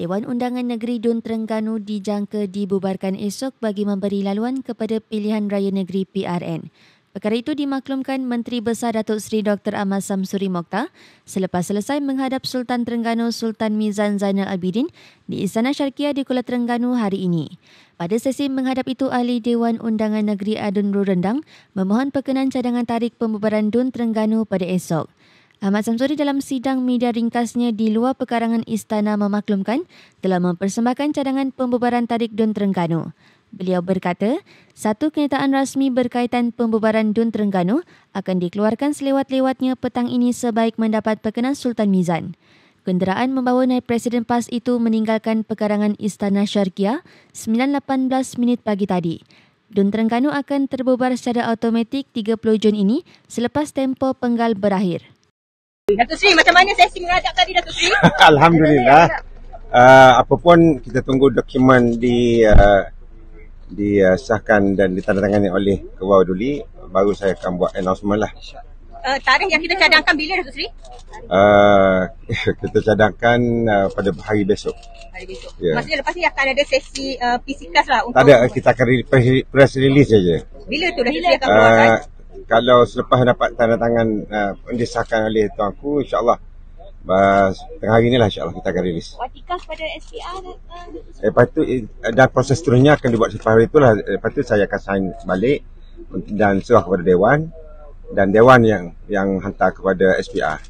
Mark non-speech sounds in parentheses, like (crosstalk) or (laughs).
Dewan Undangan Negeri Dun Terengganu dijangka dibubarkan esok bagi memberi laluan kepada pilihan raya negeri PRN. Perkara itu dimaklumkan Menteri Besar Datuk Seri Dr. Ahmad Samsuri Mokhtar selepas selesai menghadap Sultan Terengganu Sultan Mizan Zainal Abidin di Istana Syarkiah di Kuala Terengganu hari ini. Pada sesi menghadap itu, Ahli Dewan Undangan Negeri Adun Rurendang memohon perkenan cadangan tarik pembubaran Dun Terengganu pada esok. Ah, Ahmad Samsuri dalam sidang media ringkasnya di luar pekarangan istana memaklumkan telah mempersembahkan cadangan pembubaran Tarik Dun Terengganu. Beliau berkata, satu kenyataan rasmi berkaitan pembubaran Dun Terengganu akan dikeluarkan selewat-lewatnya petang ini sebaik mendapat perkenan Sultan Mizan. Kenderaan membawa naib presiden PAS itu meninggalkan pekarangan Istana Syarqiah 9.18 minit pagi tadi. Dun Terengganu akan terbubar secara automatik 30 Jun ini selepas tempo penggal berakhir. Dato' Sri, macam mana sesi mengajak tadi Dato' Sri? (laughs) Alhamdulillah. Uh, apapun kita tunggu dokumen di uh, disahkan dan ditandatangani oleh Ketua Duli baru saya akan buat announcement lah. Uh, tarikh yang kita cadangkan bila Dato' Sri? Uh, (laughs) kita cadangkan uh, pada hari besok. Hari besok. Yeah. Maksudnya lepas ni akan ada sesi uh, PC class lah untuk Tak ada, kita akan re- press release saja. Bila tu Dato' Sri akan keluarkan? Uh, kan? kalau selepas dapat tanda tangan uh, disahkan oleh tuanku insyaallah uh, tengah hari inilah insyaallah kita akan rilis. Wartikan kepada SPR uh, lepas tu ada eh, proses seterusnya akan dibuat selepas hari itulah lepas tu saya akan sign balik dan serah kepada dewan dan dewan yang yang hantar kepada SPR.